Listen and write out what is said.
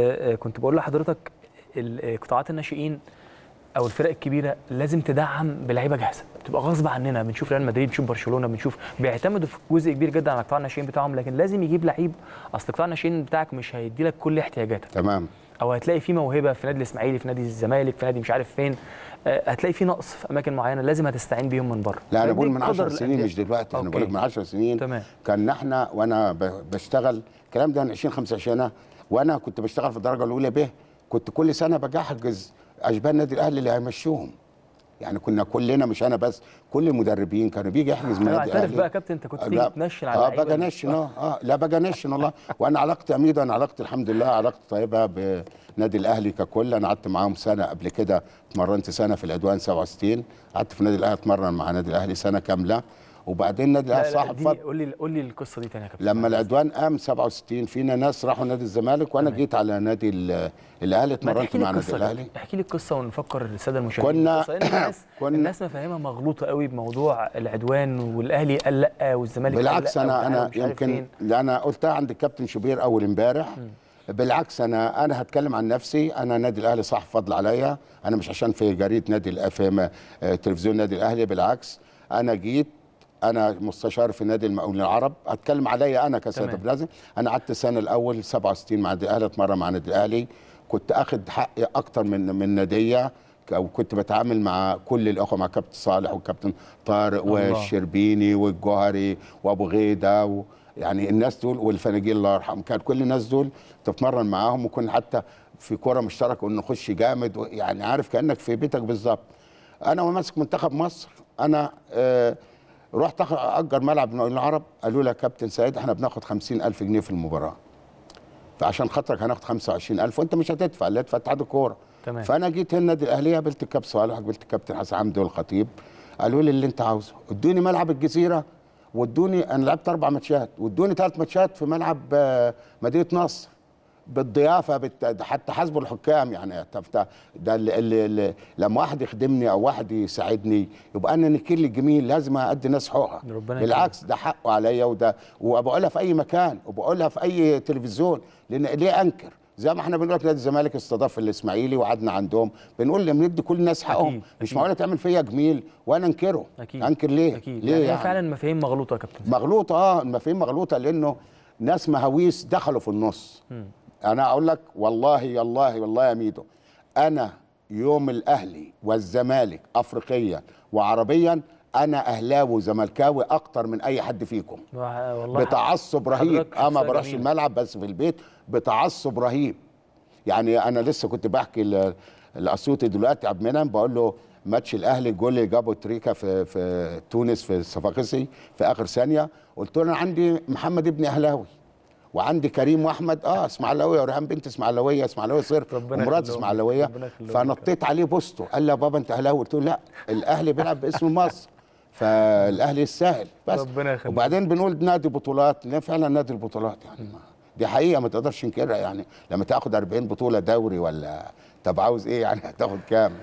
آه، آه، كنت بقول لحضرتك آه، قطاعات الناشئين او الفرق الكبيره لازم تدعم بلعيبه جاهزه بتبقى غصب عننا بنشوف ريال مدريد بنشوف برشلونه بنشوف بيعتمدوا في جزء كبير جدا على قطاع الناشئين بتاعهم لكن لازم يجيب لعيب اصل قطاع الناشئين بتاعك مش هيدي لك كل احتياجاتك تمام او هتلاقي في موهبه في نادي الاسماعيلي في نادي الزمالك في نادي مش عارف فين هتلاقي في نقص في اماكن معينه لازم هتستعين بيهم من بره لا انا بقول من 10 سنين مش دلوقتي انا بقول من 10 سنين تمام. كان احنا وانا بشتغل الكلام ده من 20 25 سنه وانا كنت بشتغل في الدرجه الاولى به كنت كل سنه بجحجز اشبال النادي الاهلي اللي هيمشوهم يعني كنا كلنا مش انا بس كل المدربين كانوا بيجي يحجز من النادي الاهلي بقى يا كابتن انت كنت تيجي تنشن على اه باجي نشن اه اه لا باجي نشن والله وانا علاقتي ميدو انا علاقتي الحمد لله علاقتي طيبه بنادي الاهلي ككل انا قعدت معاهم سنه قبل كده اتمرنت سنه في العدوان 67 قعدت في النادي الاهلي اتمرن مع النادي الاهلي سنه كامله وبعدين النادي الاهلي صاحب فضل قول لي قول لي القصه دي تاني يا كابتن لما العدوان قام 67 فينا ناس راحوا نادي الزمالك وانا جيت على نادي الاهلي اتمرنت مع نادي الاهلي احكي لي القصه ونفكر الساده المشاهدين كنا الناس كنا الناس مفاهيمها مغلوطه قوي بموضوع العدوان والاهلي قال لا والزمالك بالعكس قال لا انا انا يمكن انا قلتها عند الكابتن شوبير اول امبارح بالعكس انا انا هتكلم عن نفسي انا نادي الاهلي صح فضل عليا انا مش عشان في جريده نادي في آه، تلفزيون نادي الاهلي بالعكس انا جيت انا مستشار في نادي المقاولين العرب اتكلم عليا انا كسيد لازم انا قعدت السنه الاول 67 مع النادي الاهلي اتمرن مع النادي الاهلي كنت اخد حقي اكتر من من ناديه او كنت بتعامل مع كل الاخوه مع كابتن صالح والكابتن طارق الله. والشربيني والجوهري وابو غيده و... يعني الناس دول والفناجيل الله يرحمه كان كل الناس دول تتمرن معاهم وكنا حتى في كوره مشتركه ونخش جامد يعني عارف كانك في بيتك بالظبط انا وماسك منتخب مصر انا آه رحت اجر ملعب العرب قالوا لك كابتن سعيد احنا بناخد 50000 جنيه في المباراه فعشان خاطرك هناخد 25000 وانت مش هتدفع اللي هتدفع اتحاد الكوره تمام فانا جيت هنا النادي الاهلي قابلت الكابتن صالح قابلت الكابتن حسن عمدي والخطيب قالوا لي اللي انت عاوزه ادوني ملعب الجزيره وادوني انا لعبت اربع ماتشات وادوني ثلاث ماتشات في ملعب آه، مدينه نصر بالضيافه بت... حتى حسب الحكام يعني ده اللي, اللي لما واحد يخدمني او واحد يساعدني يبقى انا نكيل الجميل لازم ادي ناس حقها بالعكس ده حقه عليا وده وبقولها في اي مكان وبقولها في اي تلفزيون لان ليه انكر زي ما احنا بنقول لك نادي الزمالك استضاف الاسماعيلي وقعدنا عندهم بنقول لهم ندي كل الناس حقهم مش معقوله تعمل فيا جميل وانا انكره أكيد. انكر ليه أكيد. ليه يعني, يعني فعلا المفاهيم مغلوطه يا كابتن مغلوطه اه المفاهيم مغلوطه لانه ناس مهاويس دخلوا في النص م. انا اقول لك والله والله والله يا ميدو انا يوم الاهلي والزمالك افريقيا وعربيا انا اهلاوي وزملكاوي اكتر من اي حد فيكم والله بتعصب رهيب اما بروحش الملعب بس في البيت بتعصب رهيب يعني انا لسه كنت بحكي الاسيوطي دلوقتي عبد المنعم بقول له ماتش الاهلي الجول اللي جابه تريكا في في تونس في الصفاقسي في اخر ثانيه قلت له انا عندي محمد ابن اهلاوي وعندي كريم واحمد اه اسماعيلويه وريهام بنت اسماعيلويه اسماعيلويه صير ومراد اسماعيلويه فنطيت عليه بوسته قال لي يا بابا انت اهلاوي قلت له لا الاهلي بيلعب باسم مصر فالاهلي السهل بس ربنا يخليك وبعدين بنقول نادي بطولات لا فعلا نادي البطولات يعني دي حقيقه ما تقدرش تنكرها يعني لما تاخد 40 بطوله دوري ولا طب عاوز ايه يعني هتاخد كام